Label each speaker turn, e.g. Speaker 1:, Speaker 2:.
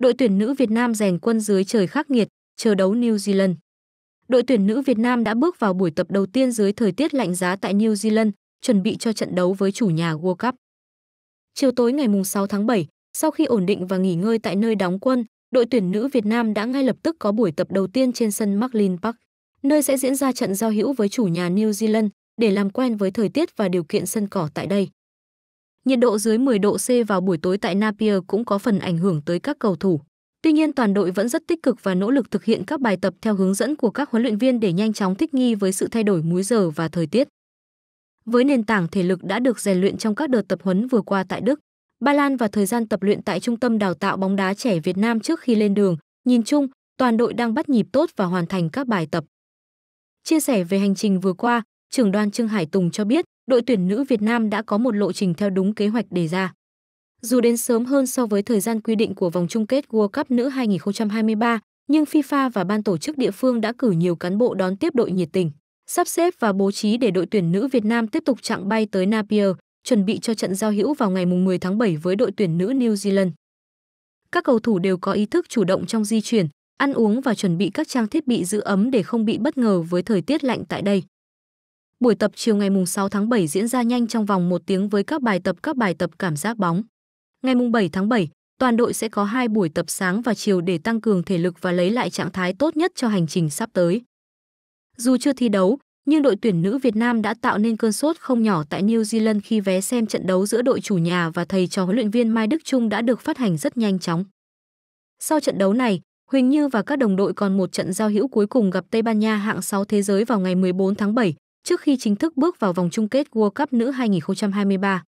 Speaker 1: Đội tuyển nữ Việt Nam rèn quân dưới trời khắc nghiệt, chờ đấu New Zealand. Đội tuyển nữ Việt Nam đã bước vào buổi tập đầu tiên dưới thời tiết lạnh giá tại New Zealand, chuẩn bị cho trận đấu với chủ nhà World Cup. Chiều tối ngày 6 tháng 7, sau khi ổn định và nghỉ ngơi tại nơi đóng quân, đội tuyển nữ Việt Nam đã ngay lập tức có buổi tập đầu tiên trên sân Marlin Park, nơi sẽ diễn ra trận giao hữu với chủ nhà New Zealand để làm quen với thời tiết và điều kiện sân cỏ tại đây nhiệt độ dưới 10 độ C vào buổi tối tại Napier cũng có phần ảnh hưởng tới các cầu thủ. Tuy nhiên toàn đội vẫn rất tích cực và nỗ lực thực hiện các bài tập theo hướng dẫn của các huấn luyện viên để nhanh chóng thích nghi với sự thay đổi múi giờ và thời tiết. Với nền tảng thể lực đã được rèn luyện trong các đợt tập huấn vừa qua tại Đức, Ba Lan và thời gian tập luyện tại Trung tâm Đào tạo bóng đá trẻ Việt Nam trước khi lên đường, nhìn chung, toàn đội đang bắt nhịp tốt và hoàn thành các bài tập. Chia sẻ về hành trình vừa qua, trưởng đoàn Trương Hải Tùng cho biết, đội tuyển nữ Việt Nam đã có một lộ trình theo đúng kế hoạch đề ra. Dù đến sớm hơn so với thời gian quy định của vòng chung kết World Cup nữ 2023, nhưng FIFA và ban tổ chức địa phương đã cử nhiều cán bộ đón tiếp đội nhiệt tình, sắp xếp và bố trí để đội tuyển nữ Việt Nam tiếp tục chặng bay tới Napier, chuẩn bị cho trận giao hữu vào ngày 10 tháng 7 với đội tuyển nữ New Zealand. Các cầu thủ đều có ý thức chủ động trong di chuyển, ăn uống và chuẩn bị các trang thiết bị giữ ấm để không bị bất ngờ với thời tiết lạnh tại đây. Buổi tập chiều ngày 6 tháng 7 diễn ra nhanh trong vòng một tiếng với các bài tập các bài tập cảm giác bóng. Ngày 7 tháng 7, toàn đội sẽ có hai buổi tập sáng và chiều để tăng cường thể lực và lấy lại trạng thái tốt nhất cho hành trình sắp tới. Dù chưa thi đấu, nhưng đội tuyển nữ Việt Nam đã tạo nên cơn sốt không nhỏ tại New Zealand khi vé xem trận đấu giữa đội chủ nhà và thầy trò huấn luyện viên Mai Đức Trung đã được phát hành rất nhanh chóng. Sau trận đấu này, Huỳnh Như và các đồng đội còn một trận giao hữu cuối cùng gặp Tây Ban Nha hạng 6 thế giới vào ngày 14 tháng 7, trước khi chính thức bước vào vòng chung kết World Cup nữ 2023.